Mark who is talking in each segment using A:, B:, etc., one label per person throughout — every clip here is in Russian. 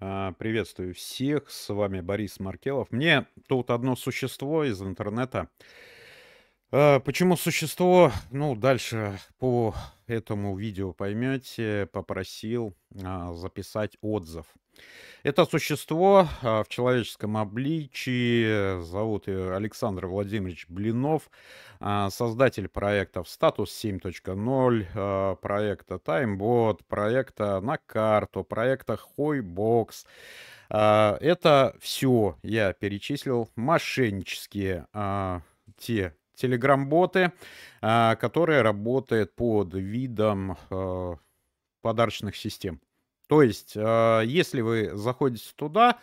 A: А, приветствую всех, с вами Борис Маркелов. Мне тут одно существо из интернета. А, почему существо? Ну, дальше по этому видео поймете. Попросил а, записать отзыв это существо а, в человеческом обличии, зовут ее Александр Владимирович Блинов, а, создатель проектов «Статус 7.0», а, проекта «Таймбот», проекта «На карту», проекта «Хойбокс». Это все я перечислил мошеннические те телеграм-боты, которые работают под видом подарочных систем. То есть, э, если вы заходите туда,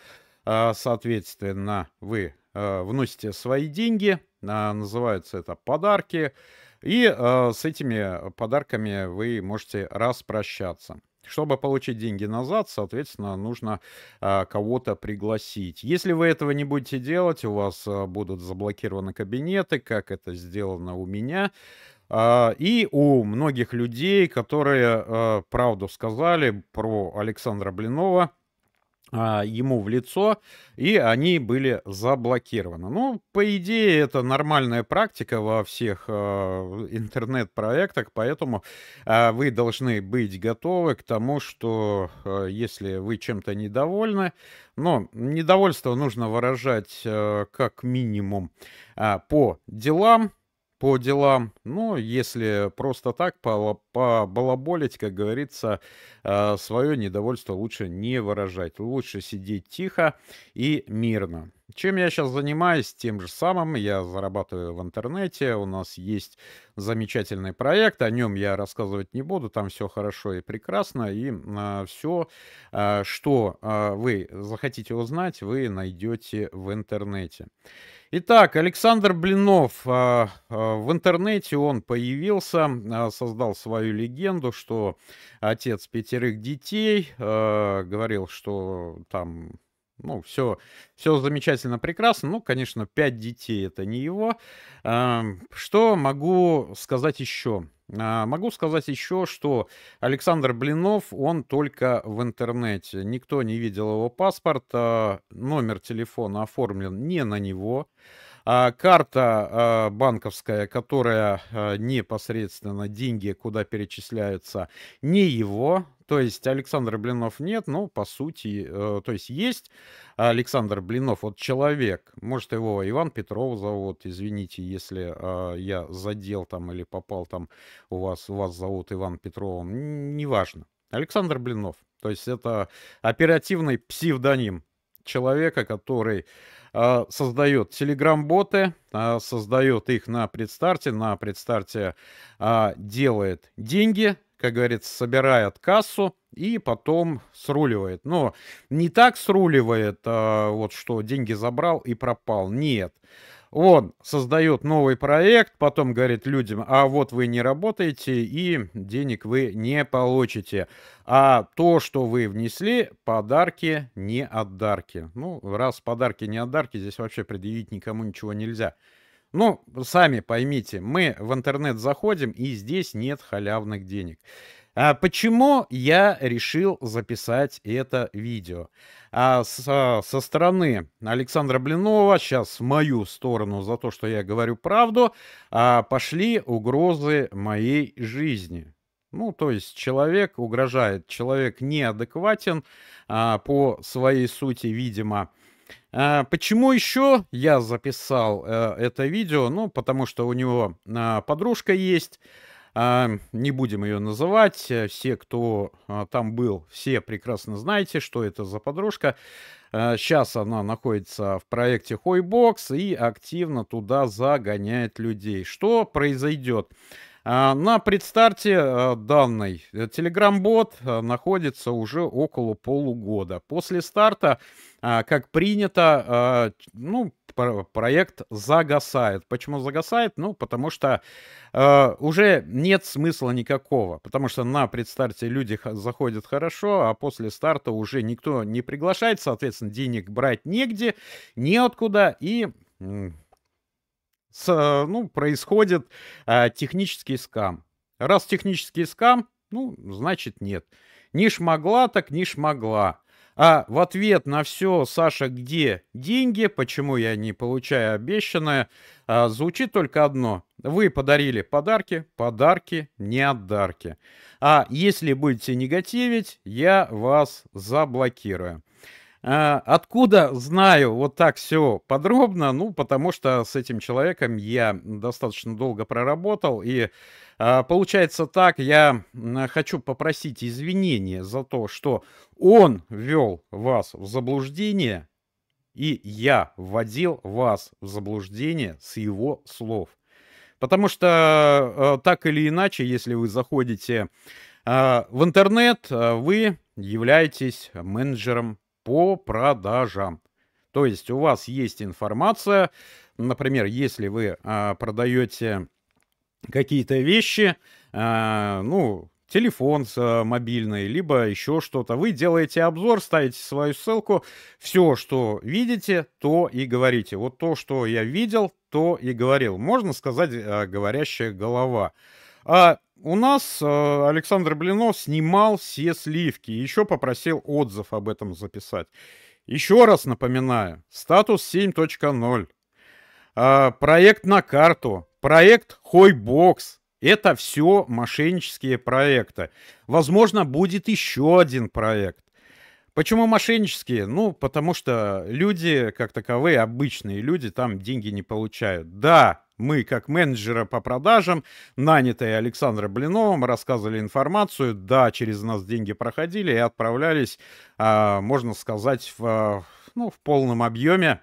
A: э, соответственно, вы э, вносите свои деньги, а, называются это подарки, и с этими подарками вы можете распрощаться. Чтобы получить деньги назад, соответственно, нужно кого-то пригласить. Если вы этого не будете делать, у вас будут заблокированы кабинеты, как это сделано у меня. А, и у многих людей, которые э, правду сказали про Александра Блинова, а, ему в лицо, и они были заблокированы. Ну, по идее, это нормальная практика во всех э, интернет-проектах, поэтому э, вы должны быть готовы к тому, что э, если вы чем-то недовольны, но недовольство нужно выражать э, как минимум по делам, по делам, но если просто так по, побалаболить, как говорится, а, свое недовольство лучше не выражать. Лучше сидеть тихо и мирно. Чем я сейчас занимаюсь? Тем же самым. Я зарабатываю в интернете. У нас есть замечательный проект. О нем я рассказывать не буду. Там все хорошо и прекрасно. И э, а, все, э, а, что э, вы захотите узнать, вы найдете в интернете. Итак, Александр Блинов э, э, в интернете он появился, э, создал свою свою легенду, что отец пятерых детей э, говорил, что там ну, все, все замечательно, прекрасно. Ну, конечно, пять детей это не его. Эм, что могу сказать еще? А, могу сказать еще, что Александр Блинов, он только в интернете. Никто не видел его паспорта, номер телефона оформлен не на него. А, карта а, банковская, которая а, непосредственно деньги, куда перечисляются, не его, то есть Александр Блинов нет, но по сути, э, то есть есть Александр Блинов, вот человек, может его Иван Петров зовут, извините, если я задел там или попал там у вас, вас зовут Иван Петровым, неважно. Александр Блинов, то есть это оперативный псевдоним человека, который э, а, создает телеграм-боты, э, а, создает их на предстарте, на предстарте э, делает деньги, как говорится, собирает кассу и потом сруливает. Но не так сруливает, э, вот что деньги забрал и пропал. Нет. Нет он создает новый проект, потом говорит людям, а вот вы не работаете и денег вы не получите. А то, что вы внесли, подарки не отдарки. Ну, раз подарки не отдарки, здесь вообще предъявить никому ничего нельзя. Ну, сами поймите, мы в интернет заходим, и здесь нет халявных денег. А почему я решил записать это видео? А со, со стороны Александра Блинова, сейчас мою сторону за то, что я говорю правду, а пошли угрозы моей жизни. Ну, то есть человек угрожает, человек неадекватен а, по своей сути, видимо. А, почему еще я записал а, это видео? Ну, потому что у него а, подружка есть. А, не будем ее называть. Э, все, кто а, там был, все прекрасно знаете, что это за подружка. Сейчас э, она находится в проекте Хойбокс и активно туда загоняет людей. Что произойдет? А, на предстарте э, данный э, Telegram-бот э, находится уже около полугода. После старта, а, как принято, ну, проект загасает. Почему загасает? Ну, потому что уже нет смысла никакого. Потому что на предстарте люди заходят хорошо, а после старта уже никто не приглашает, соответственно, денег брать негде, неоткуда, и Э, ну, происходит э, технический скам. Раз технический скам, ну, значит нет. Не шмогла, так не шмогла. А в ответ на все, Саша, где деньги, почему я не получаю обещанное, а, звучит только одно. Вы подарили подарки, подарки не отдарки. А если будете негативить, я вас заблокирую. А, откуда знаю вот так все подробно? Ну, потому что с этим человеком я достаточно долго проработал. И а, получается так, я хочу попросить извинения за то, что он ввел вас в заблуждение, и я вводил вас в заблуждение с его слов. Потому что э, так или иначе, если вы заходите а, в интернет, вы являетесь менеджером по продажам. То есть у вас есть информация, например, если вы а, продаете какие-то вещи, а, ну, телефон а, мобильный, либо еще что-то, вы делаете обзор, ставите свою ссылку, все, что видите, то и говорите. Вот то, что я видел, то и говорил. Можно сказать а, говорящая голова. А у нас э, Александр Блинов снимал все сливки, еще попросил отзыв об этом записать. Еще раз напоминаю, статус 7.0, э, а, проект на карту, проект Хойбокс. Это все мошеннические проекты. Возможно, будет еще один проект. Почему мошеннические? Ну, потому что люди, как таковые, обычные люди, там деньги не получают. Да, мы, как менеджера по продажам, нанятые Александром Блиновым, рассказывали информацию. Да, через нас деньги проходили и отправлялись, а, можно сказать, в, ну, в полном объеме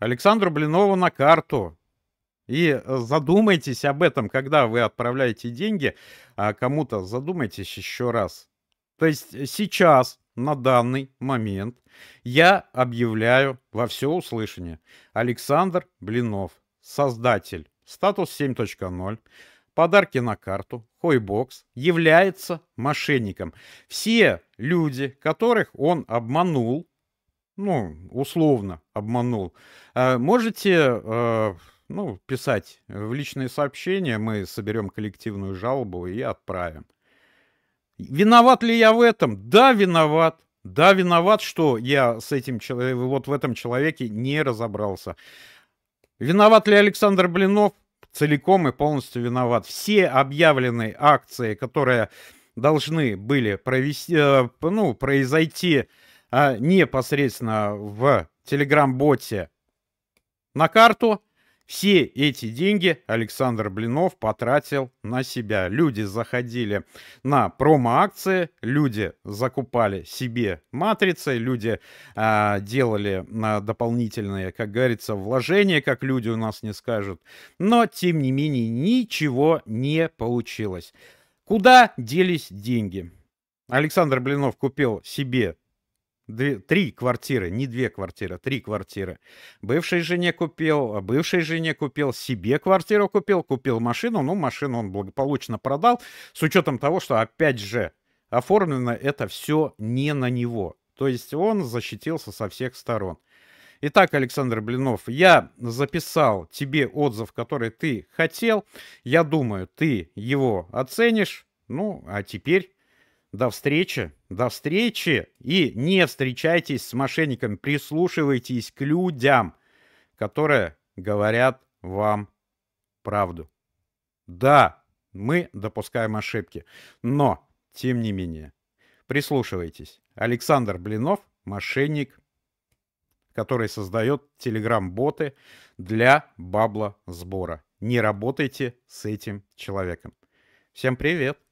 A: Александру Блинову на карту. И задумайтесь об этом, когда вы отправляете деньги а, кому-то. Задумайтесь еще раз. То есть сейчас на данный момент я объявляю во все услышание Александр Блинов, создатель статус 7.0, подарки на карту, хойбокс, является мошенником. Все люди, которых он обманул, ну, условно обманул, э, можете э, ну, писать в личные сообщения, мы соберем коллективную жалобу и отправим. Виноват ли я в этом? Да, виноват. Да, виноват, что я с этим человеком, вот в этом человеке не разобрался. Виноват ли Александр Блинов? Целиком и полностью виноват. Все объявленные акции, которые должны были провести, э, ну, произойти а, непосредственно в телеграм-боте на карту, все эти деньги Александр Блинов потратил на себя. Люди заходили на промо-акции, люди закупали себе матрицы, люди а, делали а, дополнительные, как говорится, вложения, как люди у нас не скажут. Но, тем не менее, ничего не получилось. Куда делись деньги? Александр Блинов купил себе Две, три квартиры, не две квартиры, три квартиры. Бывшей жене купил, а бывшей жене купил, себе квартиру купил, купил машину. Ну, машину он благополучно продал, с учетом того, что, опять же, оформлено это все не на него. То есть он защитился со всех сторон. Итак, Александр Блинов, я записал тебе отзыв, который ты хотел. Я думаю, ты его оценишь. Ну, а теперь до встречи, до встречи и не встречайтесь с мошенниками, прислушивайтесь к людям, которые говорят вам правду. Да, мы допускаем ошибки, но, тем не менее, прислушивайтесь. Александр Блинов, мошенник, который создает телеграм-боты для бабло сбора. Не работайте с этим человеком. Всем привет!